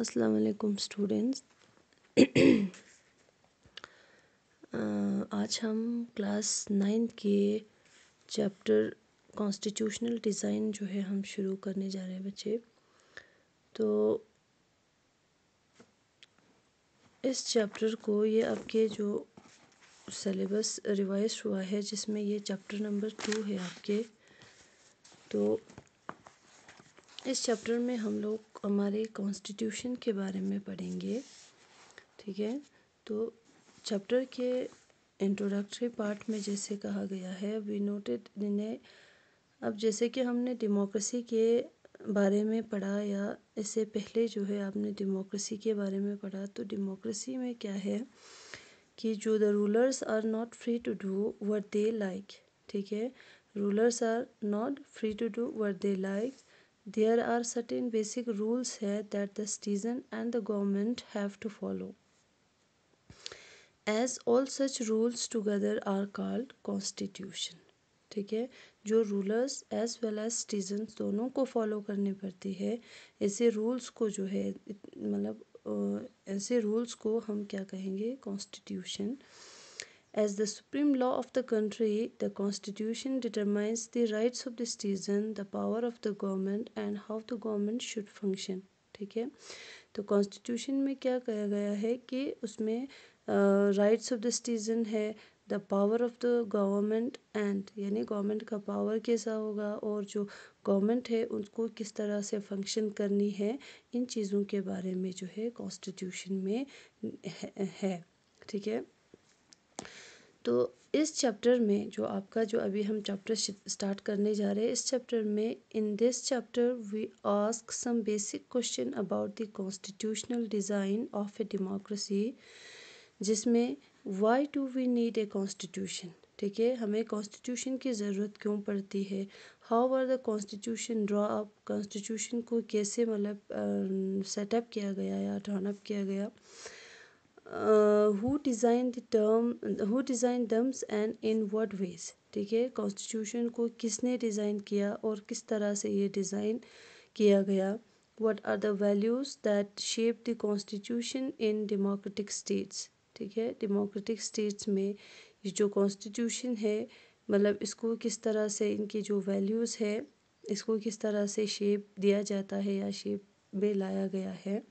अस्सलाम वालेकुम स्टूडेंट्स आज हम क्लास नाइन्थ के चैप्टर कॉन्स्टिट्यूशनल डिज़ाइन जो है हम शुरू करने जा रहे हैं बच्चे तो इस चैप्टर को ये आपके जो सिलेबस रिवाइज हुआ है जिसमें ये चैप्टर नंबर टू है आपके तो इस चैप्टर में हम लोग हमारे कॉन्स्टिट्यूशन के बारे में पढ़ेंगे ठीक है तो चैप्टर के इंट्रोडक्टरी पार्ट में जैसे कहा गया है वी नोटेड इन्हें अब जैसे कि हमने डेमोक्रेसी के बारे में पढ़ा या इससे पहले जो है आपने डेमोक्रेसी के बारे में पढ़ा तो डेमोक्रेसी में क्या है कि जो the rulers are not free to do what they like ठीक है rulers are not free to do what they like there are certain basic rules here that the citizen and the government have to follow as all such rules together are called constitution ठीक है जो rulers as well as citizen दोनों को follow करनी पड़ती है ऐसे rules को जो है मतलब ऐसे रूल्स को हम क्या कहेंगे constitution As the supreme law of the country, the constitution determines the rights of the citizen, the power of the government and how the government should function ठीक है तो कॉन्स्टिट्यूशन में क्या कहा गया है कि उसमें राइट्स ऑफ द सिटीज़न है the power of the government and यानी गवर्नमेंट का पावर कैसा होगा और जो गवर्नमेंट है उनको किस तरह से फंक्शन करनी है इन चीज़ों के बारे में जो है कॉन्स्टिट्यूशन में है ठीक है तो इस चैप्टर में जो आपका जो अभी हम चैप्टर स्टार्ट करने जा रहे हैं इस चैप्टर में in this chapter we ask some basic question about the constitutional design of a democracy जिसमें why do we need a constitution ठीक है हमें कॉन्स्टिट्यूशन की ज़रूरत क्यों पड़ती है how are the constitution draw up constitution को कैसे मतलब सेटअप किया गया या ड्रॉन अप किया गया who design the term who design terms and in what ways ठीक है कॉन्स्टिट्यूशन को किसने डिज़ाइन किया और किस तरह से ये डिज़ाइन किया गया what are the values that shape the constitution in democratic states ठीक है डेमोक्रेटिक स्टेट्स में ये जो कॉन्स्टिट्यूशन है मतलब इसको किस तरह से इनकी जो वैल्यूज़ है इसको किस तरह से शेप दिया जाता है या शेप में लाया गया है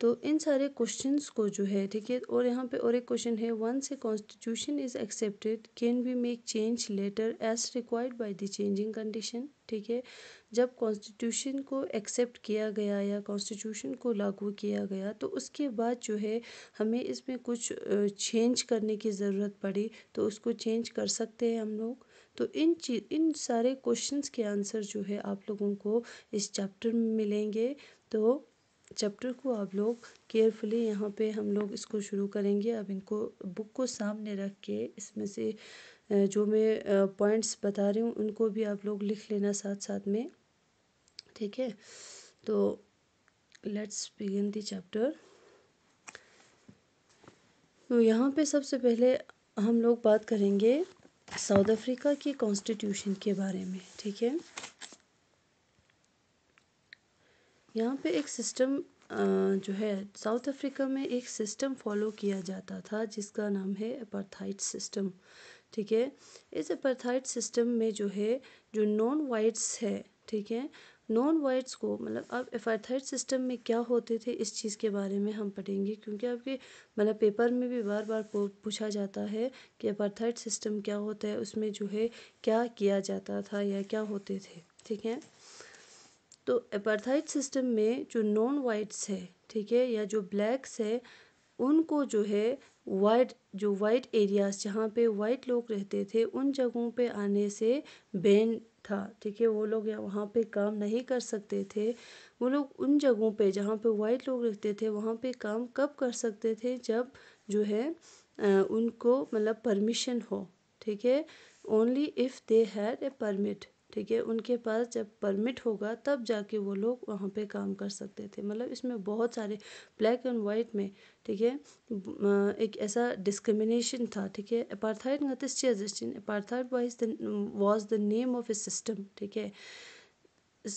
तो इन सारे क्वेश्चंस को जो है ठीक है और यहाँ पे और एक क्वेश्चन है once a constitution is accepted can we make change later as required by the changing condition ठीक है जब कॉन्स्टिट्यूशन को एक्सेप्ट किया गया या कॉन्स्टिट्यूशन को लागू किया गया तो उसके बाद जो है हमें इसमें कुछ चेंज करने की ज़रूरत पड़ी तो उसको चेंज कर सकते हैं हम लोग तो इन चीज इन सारे क्वेश्चंस के आंसर जो है आप लोगों को इस चैप्टर में मिलेंगे तो चैप्टर को आप लोग केयरफुली यहाँ पे हम लोग इसको शुरू करेंगे अब इनको बुक को सामने रख के इसमें से जो मैं पॉइंट्स बता रही हूँ उनको भी आप लोग लिख लेना साथ साथ में ठीक है तो लेट्स बिगिन दी चैप्टर तो यहाँ पे सबसे पहले हम लोग बात करेंगे साउथ अफ्रीका के कॉन्स्टिट्यूशन के बारे में ठीक है यहाँ पे एक सिस्टम जो है साउथ अफ्रीका में एक सिस्टम फॉलो किया जाता था जिसका नाम है अपरथाइट सिस्टम ठीक है इस अपरथाइट सिस्टम में जो है जो नॉन वाइट्स है ठीक है नॉन वाइट्स को मतलब अब अपरथाइट सिस्टम में क्या होते थे इस चीज़ के बारे में हम पढ़ेंगे क्योंकि आपके मतलब पेपर में भी बार बार पूछा जाता है कि अपरथाइट सिस्टम क्या होता है उसमें जो है क्या किया जाता था या क्या होते थे ठीक है तो एपरथाइट सिस्टम में जो नॉन वाइट्स है ठीक है या जो ब्लैक्स है उनको जो है वाइट जो वाइट एरियाज जहाँ पे वाइट लोग रहते थे उन जगहों पे आने से बैन था ठीक है वो लोग वहाँ पे काम नहीं कर सकते थे वो लोग उन जगहों पे जहाँ पे वाइट लोग रहते थे वहाँ पे काम कब कर सकते थे जब जो है उनको मतलब परमिशन हो ठीक है only if they had a permit ठीक है उनके पास जब परमिट होगा तब जाके वो लोग वहाँ पे काम कर सकते थे मतलब इसमें बहुत सारे ब्लैक एंड वाइट में ठीक है एक ऐसा डिस्क्रिमिनेशन था ठीक है अपार्थाइड नतिस्टियन apartheid wise was the name of a system ठीक है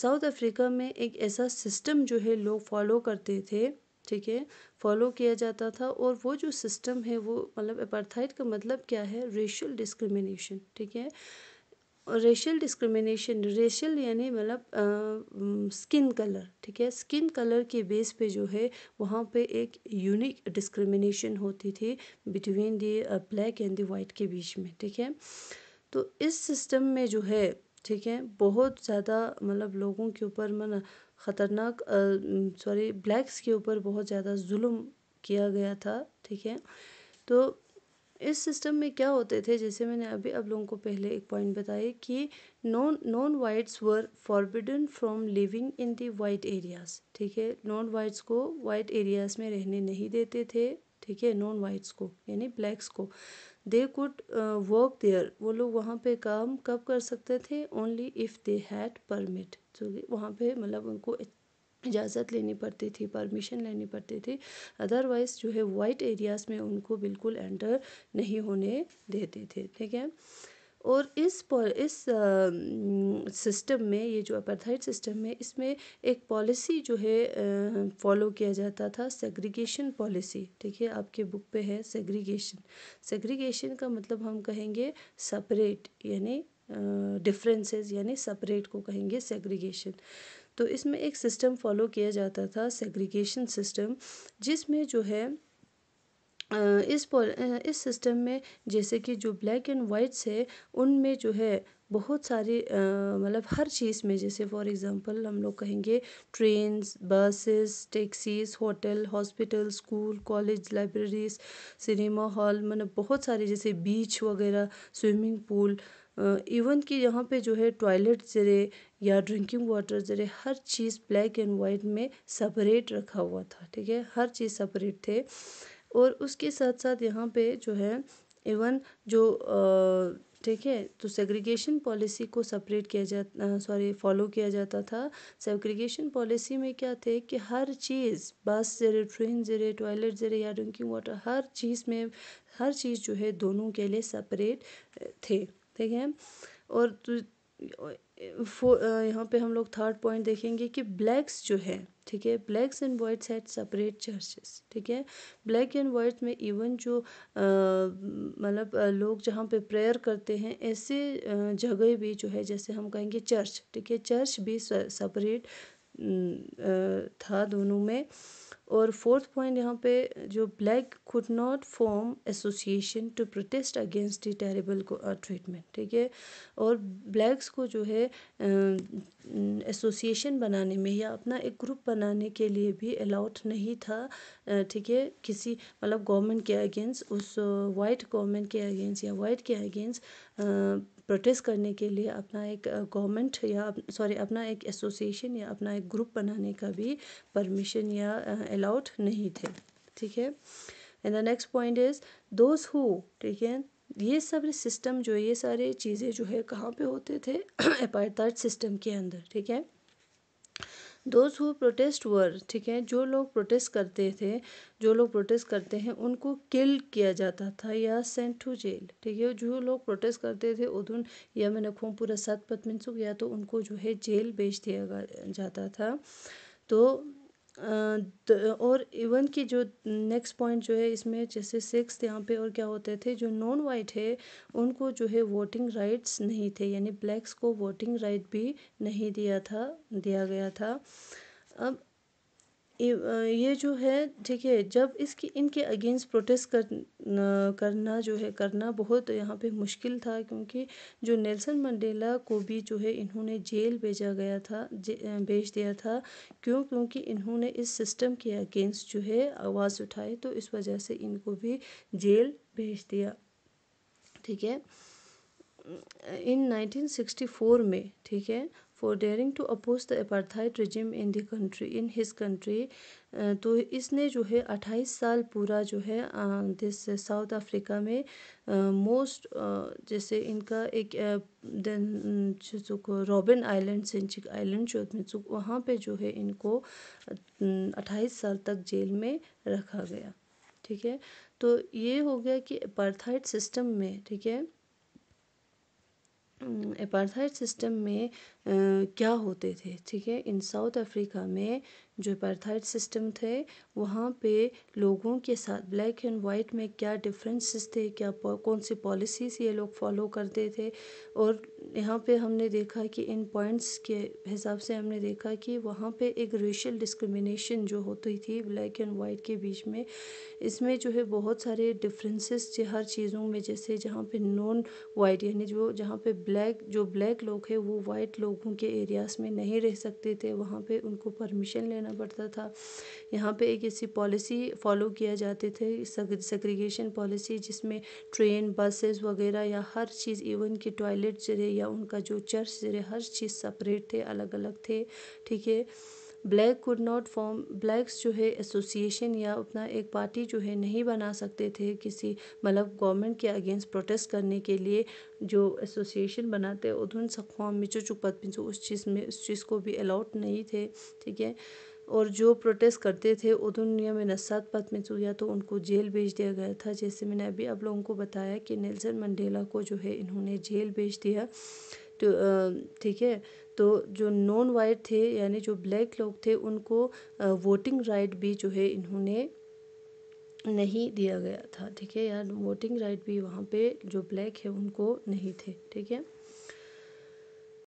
साउथ अफ्रीका में एक ऐसा सिस्टम जो है लोग फॉलो करते थे ठीक है फॉलो किया जाता था और वो जो सिस्टम है वो मतलब अपार्थाइड का मतलब क्या है रेशियल डिस्क्रिमिनेशन ठीक है और रेशल डिस्क्रिमिनेशन रेशल यानी मतलब स्किन कलर ठीक है स्किन कलर के बेस पे जो है वहाँ पे एक यूनिक डिस्क्रिमिनेशन होती थी between the black and the white के बीच में ठीक है तो इस सिस्टम में जो है ठीक है बहुत ज़्यादा मतलब लोगों के ऊपर मन ख़तरनाक सॉरी ब्लैक्स के ऊपर बहुत ज़्यादा जुल्म किया गया था ठीक है तो इस सिस्टम में क्या होते थे जैसे मैंने अभी आप लोगों को पहले एक पॉइंट बताया कि non non whites were forbidden from living in the white areas ठीक है नॉन वाइट्स को वाइट एरियाज में रहने नहीं देते थे ठीक है नॉन वाइट्स को यानी ब्लैक्स को दे कुड वर्क देयर वो लोग वहाँ पे काम कब कर सकते थे only if they had permit जो कि वहाँ पे मतलब उनको इजाज़त लेनी पड़ती थी परमिशन लेनी पड़ती थी अदरवाइज़ जो है वाइट एरियाज़ में उनको बिल्कुल एंटर नहीं होने देते थे ठीक है और इस पर इस सिस्टम में ये जो अपार्थाइड सिस्टम है इसमें एक पॉलिसी जो है फॉलो किया जाता था सेग्रीगेशन पॉलिसी ठीक है आपके बुक पे है सेग्रीगेशन सेग्रीगेशन का मतलब हम कहेंगे सेपरेट यानी डिफरेंसेस यानी सेपरेट को कहेंगे सेग्रीगेशन तो इसमें एक सिस्टम फॉलो किया जाता था सेग्रीगेशन सिस्टम जिसमें जो है इस इस सिस्टम में जैसे कि जो ब्लैक एंड वाइट्स है उनमें जो है बहुत सारी मतलब हर चीज़ में जैसे फॉर एग्जांपल हम लोग कहेंगे trains buses taxis hotel hospital school college libraries cinema hall मतलब बहुत सारे जैसे बीच वगैरह स्विमिंग पूल इवन कि यहाँ पे जो है टॉयलेट ज़रे या ड्रिंकिंग वाटर ज़रे हर चीज़ ब्लैक एंड वाइट में सेपरेट रखा हुआ था ठीक है हर चीज़ सेपरेट थे और उसके साथ साथ यहाँ पे जो है इवन जो ठीक है तो सेग्रीगेशन पॉलिसी को सेपरेट किया जा सॉरी फॉलो किया जाता था सेग्रीगेशन पॉलिसी में क्या थे कि हर चीज़ बस ज़रे ट्रेन ज़रे टॉयलेट ज़रे या ड्रिंकिंग वाटर हर चीज़ में हर चीज़ जो है दोनों के लिए सेपरेट थे ठीक है और यहाँ पे हम लोग थर्ड पॉइंट देखेंगे कि ब्लैक्स जो है ठीक है blacks and whites had separate churches ठीक है ब्लैक एंड वाइट में इवन जो मतलब लोग जहाँ पे प्रेयर करते हैं ऐसे जगह भी जो है जैसे हम कहेंगे चर्च ठीक है चर्च भी सेपरेट था दोनों में और फोर्थ पॉइंट यहाँ पे जो black could not form association to protest against the terrible treatment ठीक है और ब्लैक्स को जो है एसोसिएशन बनाने में या अपना एक ग्रुप बनाने के लिए भी अलाउड नहीं था ठीक है किसी मतलब गवर्नमेंट के अगेंस्ट उस वाइट गवर्नमेंट के अगेंस्ट या वाइट के अगेंस्ट प्रोटेस्ट करने के लिए अपना एक गवर्नमेंट या सॉरी अपना एक एसोसिएशन या अपना एक ग्रुप बनाने का भी परमिशन या अलाउड नहीं थे ठीक है and the next point is those who ठीक है ये सब सिस्टम जो ये सारे चीज़ें जो है कहाँ पे होते थे अपार्थाइड सिस्टम के अंदर ठीक है दोज़ हु प्रोटेस्ट वर ठीक है जो लोग प्रोटेस्ट करते थे जो लोग प्रोटेस्ट करते हैं उनको किल किया जाता था या सेंट टू जेल ठीक है जो लोग प्रोटेस्ट करते थे उधुन या मैंने खून पूरा सात पद मिनसुक या तो उनको जो है जेल भेज दिया जाता था तो और इवन कि जो नेक्स्ट पॉइंट जो है इसमें जैसे सिक्स यहाँ पे और क्या होते थे जो नॉन वाइट है उनको जो है वोटिंग राइट्स नहीं थे यानी ब्लैक्स को वोटिंग राइट भी नहीं दिया था दिया गया था अब ये जो है ठीक है जब इसकी इनके अगेंस्ट प्रोटेस्ट कर करना जो है करना बहुत यहाँ पे मुश्किल था क्योंकि जो नेल्सन मंडेला को भी जो है इन्होंने जेल भेजा गया था भेज दिया था क्यों क्योंकि इन्होंने इस सिस्टम के अगेंस्ट जो है आवाज़ उठाई तो इस वजह से इनको भी जेल भेज दिया ठीक है इन 1964 में ठीक है for daring to oppose the apartheid regime in the country in his country तो इसने जो है अट्ठाईस साल पूरा जो है दिस साउथ अफ्रीका में मोस्ट जैसे इनका एक रॉबिन आइलैंड सेंचिक आइलैंड जो वहाँ पे जो है इनको अट्ठाईस साल तक जेल में रखा गया ठीक है तो ये हो गया कि अपार्थाइट सिस्टम में ठीक है अपार्थाइड सिस्टम में क्या होते थे ठीक है इन साउथ अफ्रीका में जो अपार्थाइड सिस्टम थे वहाँ पे लोगों के साथ ब्लैक एंड वाइट में क्या डिफरेंसेस थे क्या कौन सी पॉलिसीज़ ये लोग फॉलो करते थे और यहाँ पे हमने देखा कि इन पॉइंट्स के हिसाब से हमने देखा कि वहाँ पे एक रेशियल डिस्क्रिमिनेशन जो होती थी ब्लैक एंड वाइट के बीच में इसमें जो है बहुत सारे डिफरेंसेस हर चीज़ों में जैसे जहाँ पे नॉन वाइट यानी जो जहाँ पे ब्लैक जो ब्लैक लोग हैं वो वाइट लोगों के एरियाज़ में नहीं रह सकते थे वहाँ पर उनको परमिशन लेना जाना पड़ता था यहाँ पे एक ऐसी पॉलिसी फॉलो किया जाते थे सेग्रीगेशन पॉलिसी जिसमें ट्रेन बसेस वगैरह या हर चीज़ इवन की टॉयलेट ज़रे या उनका जो चर्च ज़रे हर चीज़ सेपरेट थे अलग अलग थे ठीक है black could not form blacks जो है एसोसिएशन या अपना एक पार्टी जो है नहीं बना सकते थे किसी मतलब गवर्नमेंट के अगेंस्ट प्रोटेस्ट करने के लिए जो एसोसिएशन बनाते उधन सख्वाम में चुपत पिंचो उस चीज़ में उस चीज़ को भी अलाउड नहीं थे ठीक है और जो प्रोटेस्ट करते थे वो दुनिया में नस्त पात में चुया तो, तो उनको जेल भेज दिया गया था जैसे मैंने अभी आप लोगों को बताया कि नेल्सन मंडेला को जो है इन्होंने जेल भेज दिया तो ठीक है तो जो नॉन वाइट थे यानी जो ब्लैक लोग थे उनको वोटिंग राइट भी जो है इन्होंने नहीं दिया गया था ठीक है यार वोटिंग राइट भी वहाँ पे जो ब्लैक है उनको नहीं थे ठीक है